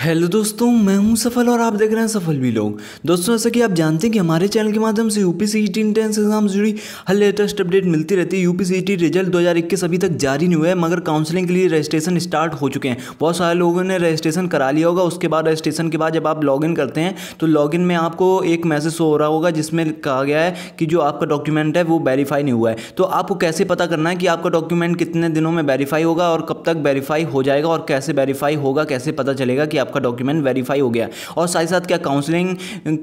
hello दोस्तों मैं हूं सफल और आप देख रहे हैं सफल भी लोग दोस्तों जैसा कि आप जानते हैं कि हमारे चैनल के माध्यम से UP C T entrance exam से जुड़ी हर लेटेस्ट अपडेट मिलती रहती है पी सी टी रिजल्ट 2021 अभी तक जारी नहीं हुआ है मगर काउंसलिंग के लिए रजिस्ट्रेशन स्टार्ट हो चुके हैं बहुत सारे लोगों ने रजिस्ट्रेशन करा लिया होगा उसके बाद रजिस्ट्रेशन के बाद जब आप लॉग करते हैं तो लॉग में आपको एक मैसेज हो रहा होगा जिसमें कहा गया है कि जो आपका डॉक्यूमेंट है वो वेरीफाई नहीं हुआ है तो आपको कैसे पता करना है कि आपका डॉक्यूमेंट कितने दिनों में वेरीफाई होगा और कब तक वेरीफाई हो जाएगा और कैसे वेरीफाई होगा कैसे पता चलेगा कि आपका डॉक्यूमेंट वेरीफाई हो गया और साथ ही साथ क्या काउंसलिंग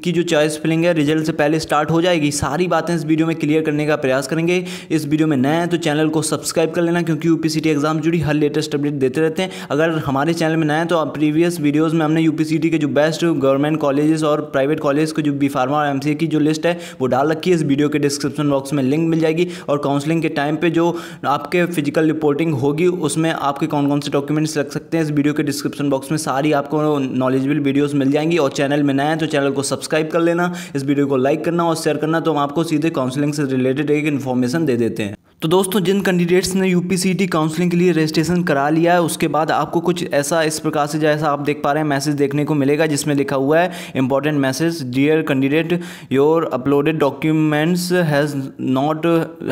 की जो चॉइस फिलिंग है रिजल्ट से पहले स्टार्ट हो जाएगी सारी बातें इस वीडियो में क्लियर करने का प्रयास करेंगे इस वीडियो में नए हैं तो चैनल को सब्सक्राइब कर लेना क्योंकि यू एग्जाम जुड़ी हर लेटेस्ट अपडेट देते रहते हैं अगर हमारे चैनल में नए हैं तो आप प्रीवियस वीडियोज़ में हमने यू के जो बेस्ट गवर्नमेंट कॉलेज और प्राइवेट कॉलेज को जो बी फार्मा और एम की जो लिस्ट है वो डाल रखी है इस वीडियो के डिस्क्रिप्शन बॉक्स में लिंक मिल जाएगी और काउंसलिंग के टाइम पर जो आपके फिजिकल रिपोर्टिंग होगी उसमें आपके कौन कौन से डॉक्यूमेंट्स लग सकते हैं इस वीडियो के डिस्क्रिप्शन बॉक्स में सारी आपको आपको नॉलेजेबल वीडियोस मिल जाएंगी और चैनल में नया है तो चैनल को सब्सक्राइब कर लेना इस वीडियो को लाइक करना और शेयर करना तो हम आपको सीधे काउंसलिंग से रिलेटेड एक इन्फॉर्मेशन दे देते हैं तो दोस्तों जिन कैंडिडेट्स ने यू पी काउंसलिंग के लिए रजिस्ट्रेशन करा लिया है उसके बाद आपको कुछ ऐसा इस प्रकार से जैसा आप देख पा रहे हैं मैसेज देखने को मिलेगा जिसमें लिखा हुआ है important message dear candidate your uploaded documents has not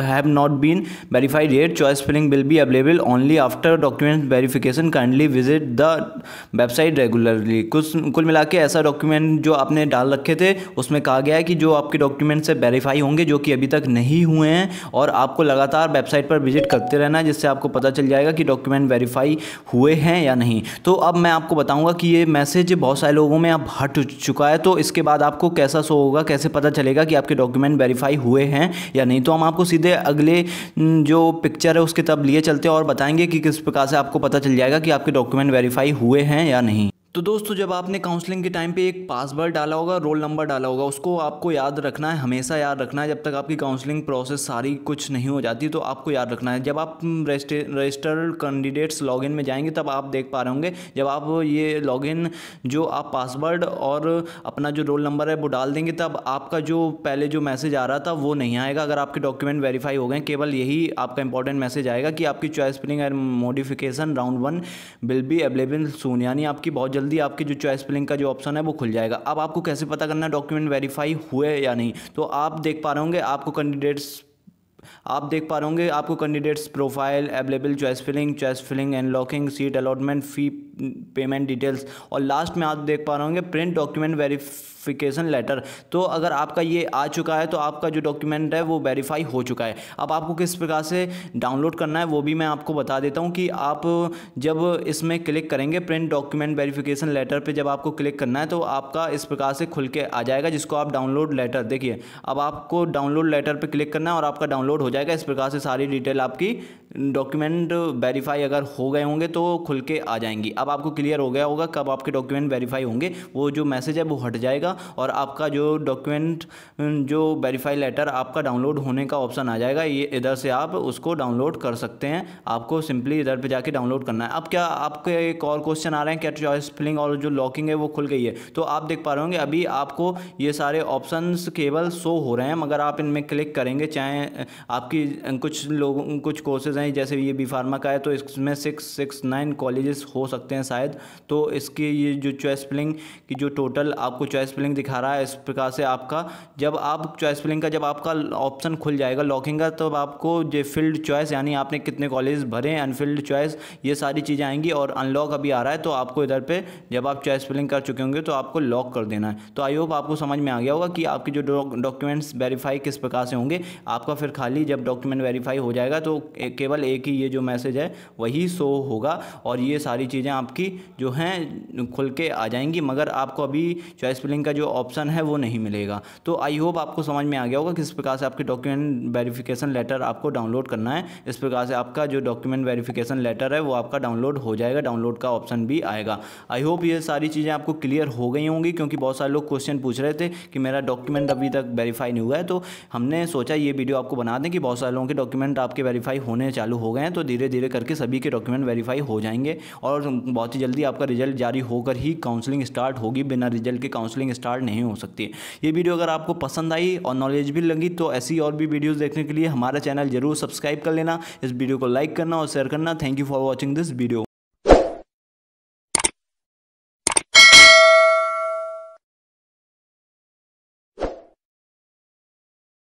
have not been verified yet choice filling will be available only after document verification kindly visit the website regularly कुछ कुल मिला के ऐसा डॉक्यूमेंट जो आपने डाल रखे थे उसमें कहा गया है कि जो आपके डॉक्यूमेंट्स वेरीफाई होंगे जो कि अभी तक नहीं हुए हैं और आपको लगातार लगातार वेबसाइट पर विजिट करते रहना जिससे आपको पता चल जाएगा कि डॉक्यूमेंट वेरीफाई हुए हैं या नहीं तो अब मैं आपको बताऊंगा कि ये मैसेज बहुत सारे लोगों में अब हट चुका है तो इसके बाद आपको कैसा शो होगा कैसे पता चलेगा कि आपके डॉक्यूमेंट वेरीफाई हुए हैं या नहीं तो हम आपको सीधे अगले जो पिक्चर है उसके तब लिए चलते हैं और बताएंगे कि किस प्रकार से आपको पता चल जाएगा कि आपके डॉक्यूमेंट वेरीफाई हुए हैं या नहीं तो दोस्तों जब आपने काउंसलिंग के टाइम पे एक पासवर्ड डाला होगा रोल नंबर डाला होगा उसको आपको याद रखना है हमेशा याद रखना है जब तक आपकी काउंसलिंग प्रोसेस सारी कुछ नहीं हो जाती तो आपको याद रखना है जब आप रजिस्टर्ड कैंडिडेट्स लॉगिन में जाएंगे तब आप देख पा रहे होंगे जब आप ये लॉगिन जो आप पासवर्ड और अपना जो रोल नंबर है वो डाल देंगे तब आपका जो पहले जो मैसेज आ रहा था वो नहीं आएगा अगर आपके डॉक्यूमेंट वेरीफाई हो गए केवल यही आपका इंपॉर्टेंट मैसेज आएगा कि आपकी choice filling and modification round one will be available soon यानी आपकी बहुत जल्दी आपके जो चॉइस फिलिंग का जो ऑप्शन है वो खुल जाएगा अब आपको कैसे पता करना है डॉक्यूमेंट वेरीफाई हुए या नहीं तो आप देख पा रहे होंगे आपको कैंडिडेट्स आप देख पा रहे होंगे आपको candidates profile available choice filling choice filling and locking seat allotment fee payment details और लास्ट में आप देख पा रहे होंगे प्रिंट डॉक्यूमेंट वेरिफिकेशन लेटर तो अगर आपका ये आ चुका है तो आपका जो डॉक्यूमेंट है वो वेरीफाई हो चुका है अब आपको किस प्रकार से डाउनलोड करना है वो भी मैं आपको बता देता हूँ कि आप जब इसमें क्लिक करेंगे प्रिंट डॉक्यूमेंट वेरीफिकेशन लेटर पर जब आपको क्लिक करना है तो आपका इस प्रकार से खुल के आ जाएगा जिसको आप डाउनलोड लेटर देखिए अब आपको डाउनलोड लेटर पर क्लिक करना है और आपका डाउनलोड हो जाएगा इस प्रकार से सारी डिटेल आपकी डॉक्यूमेंट वेरीफाई अगर हो गए होंगे तो खुल के आ जाएंगी अब आपको क्लियर हो गया होगा कब आपके डॉक्यूमेंट वेरीफाई होंगे वो जो मैसेज है वो हट जाएगा और आपका जो डॉक्यूमेंट जो वेरीफाई लेटर आपका डाउनलोड होने का ऑप्शन आ जाएगा ये इधर से आप उसको डाउनलोड कर सकते हैं आपको सिंपली इधर पर जाके डाउनलोड करना है अब क्या आपके एक और क्वेश्चन आ रहे हैं क्या चॉइस फिलिंग और जो लॉकिंग है वो खुल गई है तो आप देख पा रहे होंगे अभी आपको ये सारे ऑप्शन केवल शो हो रहे हैं मगर आप इनमें क्लिक करेंगे चाहे आपकी कुछ लोग कुछ कोर्सेज हैं जैसे ये बी फार्मा का है तो इसमें सिक्स सिक्स नाइन कॉलेजेस हो सकते हैं हैं शायद तो इसकी ये जो चॉइस फिलिंग की जो टोटल आपको चॉइस फिलिंग दिखा रहा है इस प्रकार से आपका जब आप चॉइस फिलिंग का जब आपका ऑप्शन खुल जाएगा लॉकिंग का तब आपको जो फिल्ड चॉइस यानी आपने कितने कॉलेज भरे अनफिल्ड चॉइस ये सारी चीज़ें आएंगी और अनलॉक अभी आ रहा है तो आपको इधर पर जब आप चॉइस फिलिंग कर चुके होंगे तो आपको लॉक कर देना है तो आई होप आपको समझ में आ गया होगा कि आपके जो डॉक्यूमेंट्स वेरीफाई किस प्रकार से होंगे आपका फिर खाली जब डॉक्यूमेंट वेरीफाई हो जाएगा तो केवल एक ही ये जो मैसेज है वही शो होगा और ये सारी चीज़ें आप आपकी जो हैं खुल के आ जाएंगी मगर आपको अभी चॉइस फिलिंग का जो ऑप्शन है वो नहीं मिलेगा तो आई होप आपको समझ में आ गया होगा किस प्रकार से आपके डॉक्यूमेंट वेरिफिकेशन लेटर आपको डाउनलोड करना है इस प्रकार से आपका जो डॉक्यूमेंट वेरिफिकेशन लेटर है वो आपका डाउनलोड हो जाएगा डाउनलोड का ऑप्शन भी आएगा आई होप ये सारी चीज़ें आपको क्लियर हो गई होंगी क्योंकि बहुत सारे लोग क्वेश्चन पूछ रहे थे कि मेरा डॉक्यूमेंट अभी तक वेरीफाई नहीं हुआ है तो हमने सोचा ये वीडियो आपको बना दें कि बहुत सारे लोगों के डॉक्यूमेंट आपके वेरीफाई होने चालू हो गए हैं तो धीरे धीरे करके सभी के डॉक्यूमेंट वेरीफाई हो जाएंगे और बहुत ही जल्दी आपका रिजल्ट जारी होकर ही काउंसलिंग स्टार्ट होगी बिना रिजल्ट के काउंसलिंग स्टार्ट नहीं हो सकती ये वीडियो अगर आपको पसंद आई और नॉलेज भी लगी तो ऐसी और भी वीडियोज़ देखने के लिए हमारा चैनल जरूर सब्सक्राइब कर लेना इस वीडियो को लाइक करना और शेयर करना thank you for watching this video